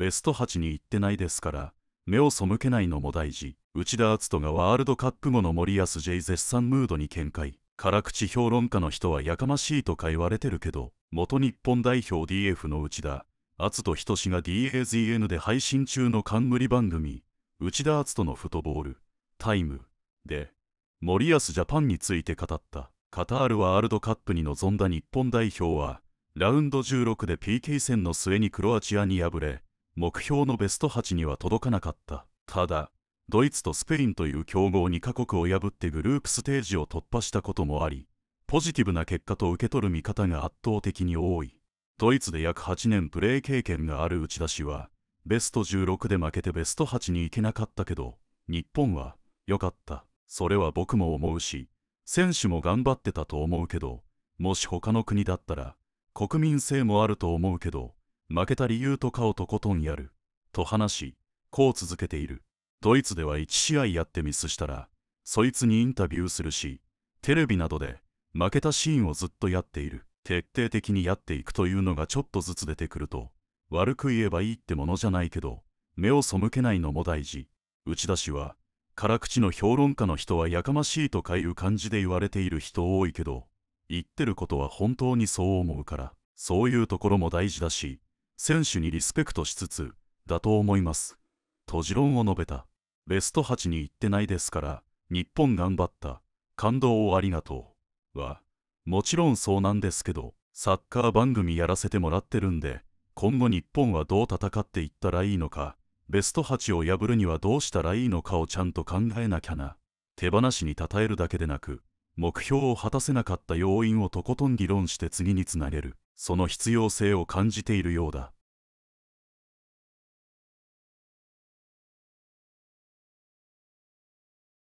ベスト8に行ってないですから目を背けないのも大事内田篤人がワールドカップ後の森保 J 絶賛ムードに見解辛口評論家の人はやかましいとか言われてるけど元日本代表 DF の内田篤人志が DAZN で配信中の冠番組内田篤人のフットボールタイムで森保ジャパンについて語ったカタールワールドカップに臨んだ日本代表はラウンド16で PK 戦の末にクロアチアに敗れ目標のベスト8には届かなかった。ただ、ドイツとスペインという強豪2カ国を破ってグループステージを突破したこともあり、ポジティブな結果と受け取る見方が圧倒的に多い。ドイツで約8年プレー経験がある内田氏は、ベスト16で負けてベスト8に行けなかったけど、日本は良かった。それは僕も思うし、選手も頑張ってたと思うけど、もし他の国だったら、国民性もあると思うけど、負けた理由とかをとことんやる、と話し、こう続けている。ドイツでは1試合やってミスしたら、そいつにインタビューするし、テレビなどで負けたシーンをずっとやっている。徹底的にやっていくというのがちょっとずつ出てくると、悪く言えばいいってものじゃないけど、目を背けないのも大事。内田氏は、辛口の評論家の人はやかましいとかいう感じで言われている人多いけど、言ってることは本当にそう思うから、そういうところも大事だし、選手にリスペクトしつつ、だと思います。と持論を述べた。ベスト8に行ってないですから、日本頑張った。感動をありがとう。は、もちろんそうなんですけど、サッカー番組やらせてもらってるんで、今後日本はどう戦っていったらいいのか、ベスト8を破るにはどうしたらいいのかをちゃんと考えなきゃな。手放しに称えるだけでなく、目標を果たせなかった要因をとことん議論して次につなげる。その必要性を感じているようだ。